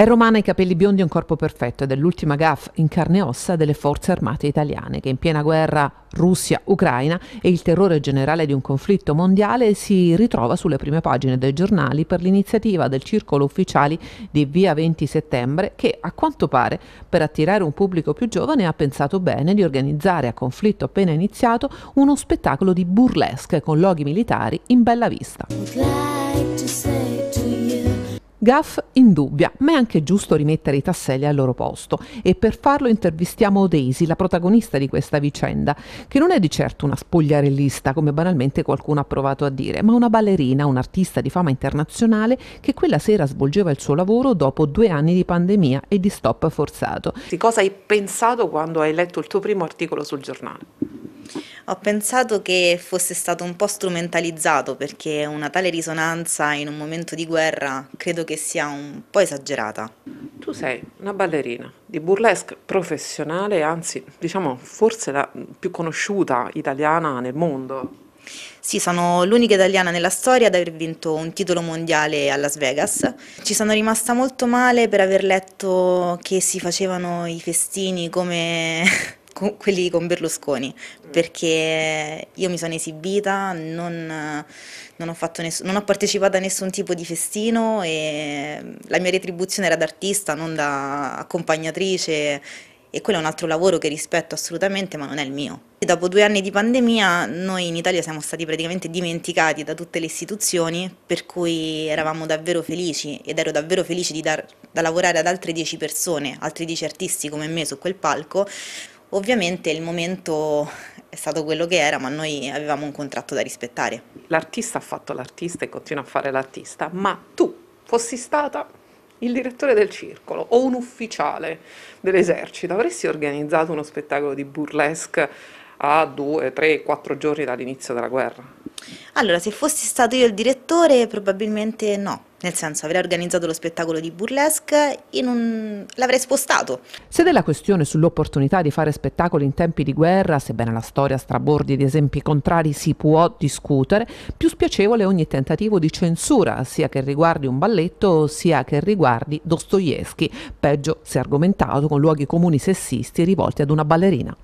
È romana i capelli biondi e un corpo perfetto ed è l'ultima gaff in carne e ossa delle forze armate italiane che in piena guerra Russia-Ucraina e il terrore generale di un conflitto mondiale si ritrova sulle prime pagine dei giornali per l'iniziativa del Circolo Ufficiali di Via 20 Settembre che a quanto pare per attirare un pubblico più giovane ha pensato bene di organizzare a conflitto appena iniziato uno spettacolo di burlesque con loghi militari in bella vista. Gaff indubbia, ma è anche giusto rimettere i tasselli al loro posto e per farlo intervistiamo Daisy, la protagonista di questa vicenda, che non è di certo una spogliarellista, come banalmente qualcuno ha provato a dire, ma una ballerina, un'artista di fama internazionale che quella sera svolgeva il suo lavoro dopo due anni di pandemia e di stop forzato. Cosa hai pensato quando hai letto il tuo primo articolo sul giornale? Ho pensato che fosse stato un po' strumentalizzato perché una tale risonanza in un momento di guerra credo che sia un po' esagerata. Tu sei una ballerina di burlesque professionale, anzi diciamo forse la più conosciuta italiana nel mondo. Sì, sono l'unica italiana nella storia ad aver vinto un titolo mondiale a Las Vegas. Ci sono rimasta molto male per aver letto che si facevano i festini come con quelli con Berlusconi, mm. perché io mi sono esibita, non, non, ho ness- non, ho partecipato a nessun tipo di festino e la mia retribuzione era da artista, non da accompagnatrice e quello è un altro lavoro che rispetto assolutamente, ma non è il mio. Dopo due anni di pandemia noi in Italia siamo stati praticamente dimenticati da tutte le istituzioni, per cui eravamo davvero felici ed ero davvero felice di dar, da lavorare ad altre dieci persone, altri dieci artisti come me su quel palco, Ovviamente il momento è stato quello che era, ma noi avevamo un contratto da rispettare. L'artista ha fatto l'artista e continua a fare l'artista, ma tu fossi stata il direttore del circolo o un ufficiale dell'esercito, avresti organizzato uno spettacolo di burlesque a due, tre, quattro giorni dall'inizio della guerra? Allora, se fossi stato io il direttore, probabilmente no. Nel senso, avrei organizzato lo spettacolo di burlesque e non l'avrei spostato. Se della questione sull'opportunità di fare spettacoli in tempi di guerra, sebbene la storia strabordi di esempi contrari, si può discutere, più spiacevole è ogni tentativo di censura, sia che riguardi un balletto, sia che riguardi Dostoevsky, peggio se argomentato con luoghi comuni sessisti rivolti ad una ballerina.